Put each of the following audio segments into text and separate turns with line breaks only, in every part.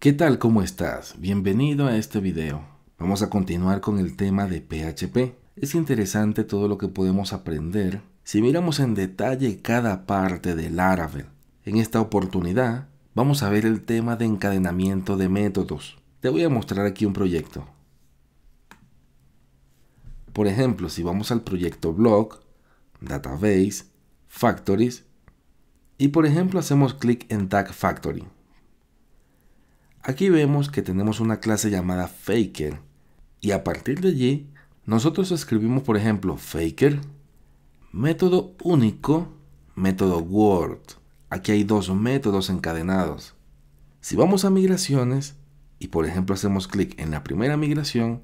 ¿Qué tal? ¿Cómo estás? Bienvenido a este video. Vamos a continuar con el tema de PHP. Es interesante todo lo que podemos aprender si miramos en detalle cada parte del Laravel. En esta oportunidad vamos a ver el tema de encadenamiento de métodos. Te voy a mostrar aquí un proyecto. Por ejemplo, si vamos al proyecto blog, database, factories, y por ejemplo hacemos clic en tag factory Aquí vemos que tenemos una clase llamada Faker y a partir de allí nosotros escribimos por ejemplo Faker, método único, método Word. Aquí hay dos métodos encadenados. Si vamos a migraciones y por ejemplo hacemos clic en la primera migración,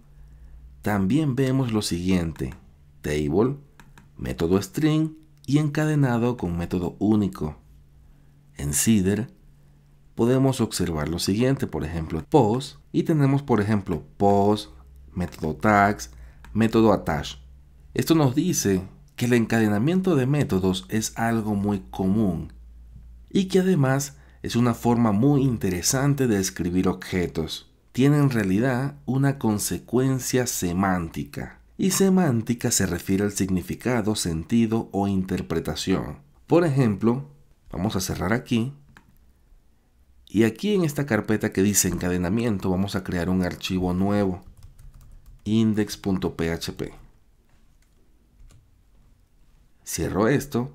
también vemos lo siguiente, table, método string y encadenado con método único. En SIDER, podemos observar lo siguiente, por ejemplo, pos, y tenemos, por ejemplo, pos, método tags, método attach. Esto nos dice que el encadenamiento de métodos es algo muy común y que además es una forma muy interesante de escribir objetos. Tiene en realidad una consecuencia semántica. Y semántica se refiere al significado, sentido o interpretación. Por ejemplo, vamos a cerrar aquí y aquí en esta carpeta que dice encadenamiento vamos a crear un archivo nuevo, index.php. Cierro esto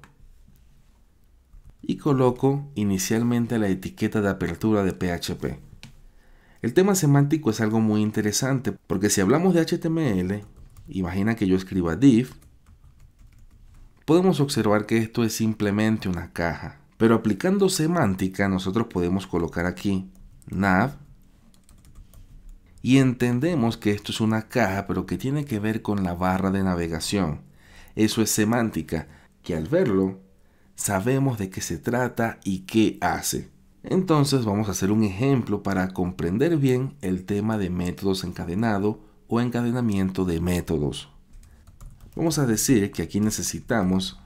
y coloco inicialmente la etiqueta de apertura de PHP. El tema semántico es algo muy interesante porque si hablamos de HTML, imagina que yo escriba div, podemos observar que esto es simplemente una caja. Pero aplicando semántica, nosotros podemos colocar aquí nav y entendemos que esto es una caja, pero que tiene que ver con la barra de navegación. Eso es semántica, que al verlo sabemos de qué se trata y qué hace. Entonces vamos a hacer un ejemplo para comprender bien el tema de métodos encadenado o encadenamiento de métodos. Vamos a decir que aquí necesitamos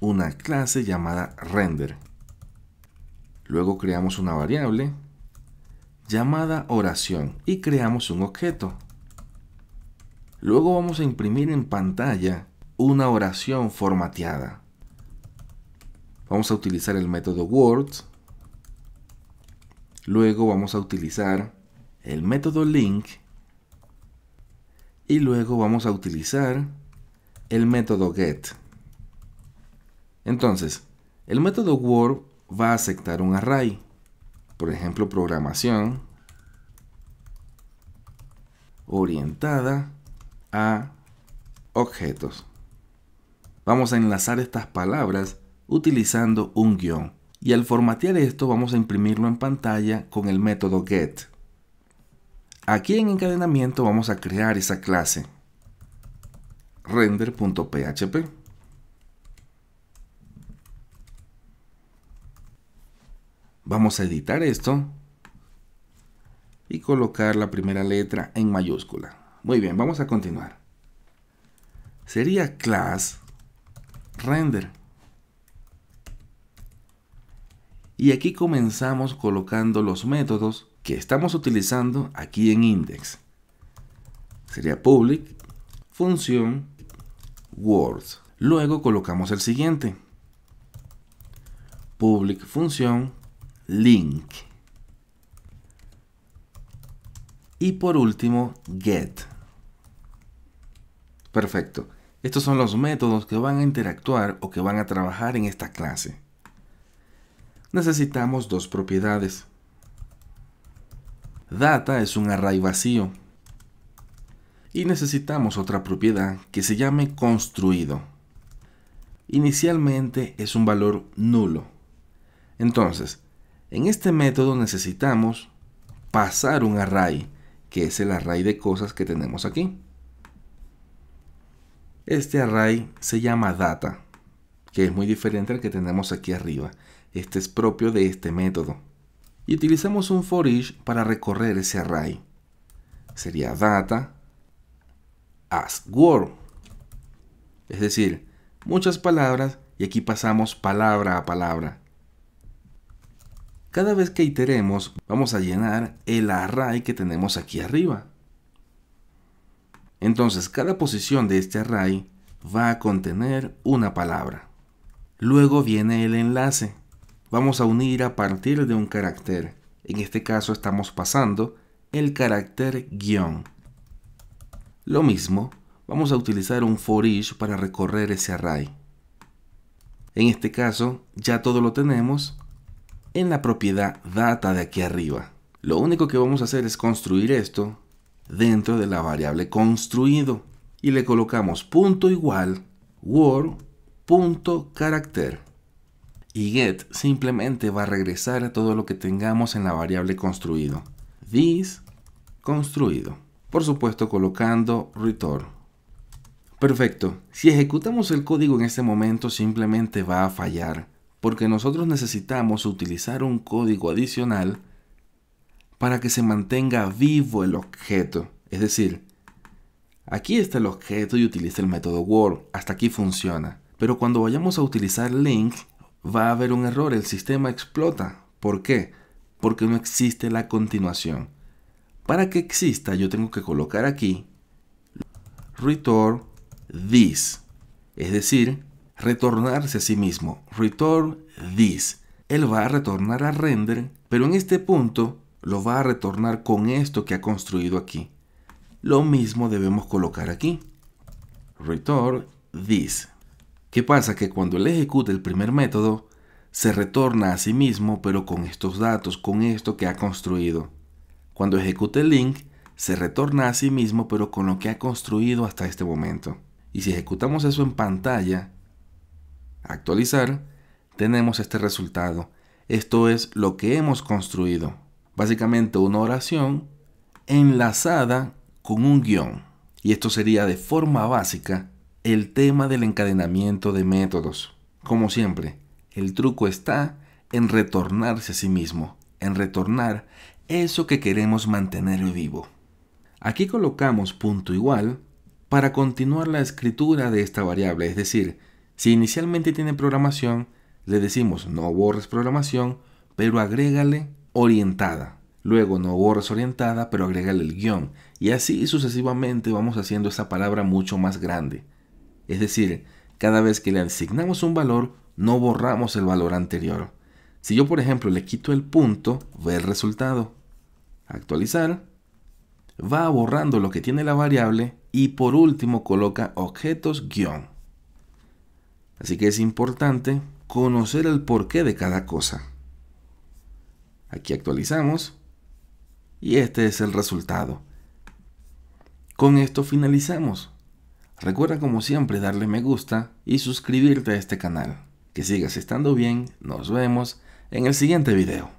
una clase llamada render. Luego creamos una variable llamada oración y creamos un objeto. Luego vamos a imprimir en pantalla una oración formateada. Vamos a utilizar el método Word. Luego vamos a utilizar el método link. Y luego vamos a utilizar el método get. Entonces, el método word va a aceptar un array, por ejemplo, programación orientada a objetos. Vamos a enlazar estas palabras utilizando un guión. Y al formatear esto vamos a imprimirlo en pantalla con el método get. Aquí en encadenamiento vamos a crear esa clase render.php Vamos a editar esto y colocar la primera letra en mayúscula. Muy bien, vamos a continuar. Sería class render. Y aquí comenzamos colocando los métodos que estamos utilizando aquí en index. Sería public, función, words. Luego colocamos el siguiente. Public función link. Y por último, get. Perfecto. Estos son los métodos que van a interactuar o que van a trabajar en esta clase. Necesitamos dos propiedades. Data es un array vacío. Y necesitamos otra propiedad que se llame construido. Inicialmente es un valor nulo. Entonces, en este método necesitamos pasar un array, que es el array de cosas que tenemos aquí. Este array se llama data, que es muy diferente al que tenemos aquí arriba. Este es propio de este método. Y utilizamos un for each para recorrer ese array. Sería data as word. Es decir, muchas palabras y aquí pasamos palabra a palabra. Cada vez que iteremos, vamos a llenar el array que tenemos aquí arriba. Entonces, cada posición de este array va a contener una palabra. Luego viene el enlace. Vamos a unir a partir de un carácter. En este caso estamos pasando el carácter guión. Lo mismo, vamos a utilizar un for each para recorrer ese array. En este caso, ya todo lo tenemos, en la propiedad data de aquí arriba. Lo único que vamos a hacer es construir esto dentro de la variable construido y le colocamos punto igual word punto carácter y get simplemente va a regresar a todo lo que tengamos en la variable construido this construido por supuesto colocando return perfecto si ejecutamos el código en este momento simplemente va a fallar porque nosotros necesitamos utilizar un código adicional para que se mantenga vivo el objeto. Es decir, aquí está el objeto y utiliza el método word. Hasta aquí funciona. Pero cuando vayamos a utilizar link, va a haber un error. El sistema explota. ¿Por qué? Porque no existe la continuación. Para que exista, yo tengo que colocar aquí return this. Es decir, retornarse a sí mismo. Return this. Él va a retornar a render, pero en este punto lo va a retornar con esto que ha construido aquí. Lo mismo debemos colocar aquí. Return this. ¿Qué pasa? Que cuando él ejecuta el primer método, se retorna a sí mismo, pero con estos datos, con esto que ha construido. Cuando ejecute el link, se retorna a sí mismo, pero con lo que ha construido hasta este momento. Y si ejecutamos eso en pantalla, actualizar, tenemos este resultado. Esto es lo que hemos construido. Básicamente una oración enlazada con un guión. Y esto sería de forma básica el tema del encadenamiento de métodos. Como siempre, el truco está en retornarse a sí mismo, en retornar eso que queremos mantener vivo. Aquí colocamos punto igual para continuar la escritura de esta variable, es decir, si inicialmente tiene programación, le decimos no borres programación, pero agrégale orientada. Luego no borres orientada, pero agrégale el guión. Y así sucesivamente vamos haciendo esa palabra mucho más grande. Es decir, cada vez que le asignamos un valor, no borramos el valor anterior. Si yo, por ejemplo, le quito el punto, ve el resultado. Actualizar. Va borrando lo que tiene la variable y por último coloca objetos guión. Así que es importante conocer el porqué de cada cosa. Aquí actualizamos y este es el resultado. Con esto finalizamos. Recuerda como siempre darle me gusta y suscribirte a este canal. Que sigas estando bien, nos vemos en el siguiente video.